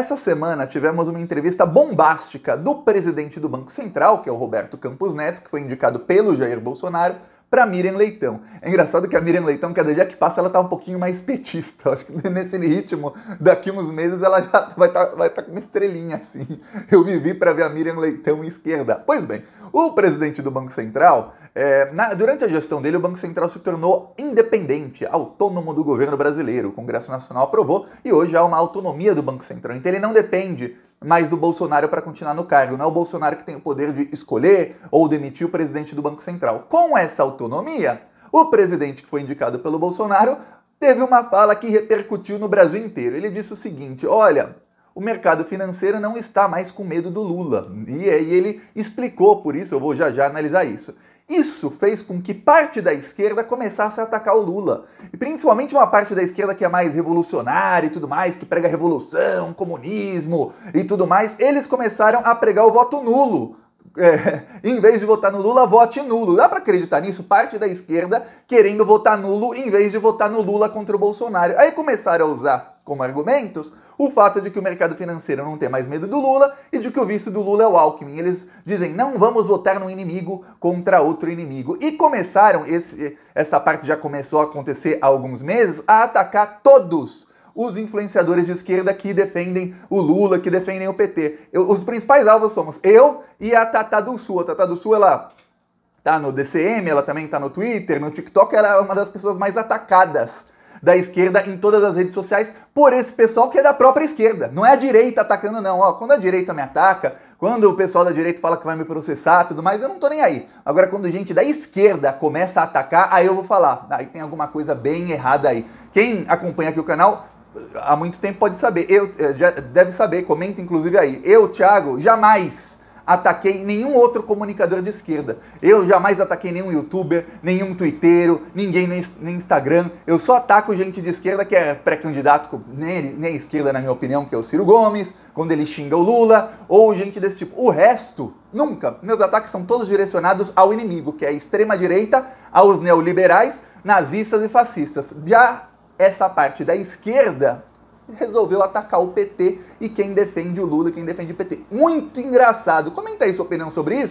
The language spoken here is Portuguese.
Essa semana tivemos uma entrevista bombástica do presidente do Banco Central, que é o Roberto Campos Neto, que foi indicado pelo Jair Bolsonaro para Miriam Leitão. É engraçado que a Miriam Leitão, cada dia que passa, ela tá um pouquinho mais petista. Acho que nesse ritmo, daqui uns meses, ela já vai estar tá, vai tá com uma estrelinha assim. Eu vivi para ver a Miriam Leitão esquerda. Pois bem, o presidente do Banco Central, é, na, durante a gestão dele, o Banco Central se tornou independente, autônomo do governo brasileiro. O Congresso Nacional aprovou e hoje há uma autonomia do Banco Central. Então ele não depende mais do Bolsonaro para continuar no cargo. Não é o Bolsonaro que tem o poder de escolher ou demitir o presidente do Banco Central. Com essa autonomia, o presidente que foi indicado pelo Bolsonaro teve uma fala que repercutiu no Brasil inteiro. Ele disse o seguinte: olha. O mercado financeiro não está mais com medo do Lula. E aí ele explicou por isso, eu vou já já analisar isso. Isso fez com que parte da esquerda começasse a atacar o Lula. E principalmente uma parte da esquerda que é mais revolucionária e tudo mais, que prega revolução, comunismo e tudo mais, eles começaram a pregar o voto nulo. É, em vez de votar no Lula, vote nulo. Dá para acreditar nisso? Parte da esquerda querendo votar nulo em vez de votar no Lula contra o Bolsonaro. Aí começaram a usar como argumentos o fato é de que o mercado financeiro não tem mais medo do Lula e de que o vice do Lula é o Alckmin. Eles dizem não vamos votar num inimigo contra outro inimigo. E começaram, esse, essa parte já começou a acontecer há alguns meses, a atacar todos os influenciadores de esquerda que defendem o Lula, que defendem o PT. Eu, os principais alvos somos eu e a Tata do Sul. A Tata do Sul, ela tá no DCM, ela também tá no Twitter, no TikTok, ela é uma das pessoas mais atacadas da esquerda em todas as redes sociais por esse pessoal que é da própria esquerda. Não é a direita atacando, não. Ó, quando a direita me ataca, quando o pessoal da direita fala que vai me processar tudo mais, eu não tô nem aí. Agora, quando gente da esquerda começa a atacar, aí eu vou falar. Aí tem alguma coisa bem errada aí. Quem acompanha aqui o canal eh, há muito tempo pode saber. Eu, eh, já deve saber, comenta inclusive aí. Eu, Thiago, jamais ataquei nenhum outro comunicador de esquerda. Eu jamais ataquei nenhum youtuber, nenhum twitteiro, ninguém no Instagram. Eu só ataco gente de esquerda que é pré-candidato, nem, nem esquerda, na minha opinião, que é o Ciro Gomes, quando ele xinga o Lula, ou gente desse tipo. O resto, nunca. Meus ataques são todos direcionados ao inimigo, que é a extrema-direita, aos neoliberais, nazistas e fascistas. Já essa parte da esquerda, resolveu atacar o PT e quem defende o Lula, quem defende o PT. Muito engraçado. Comenta aí sua opinião sobre isso.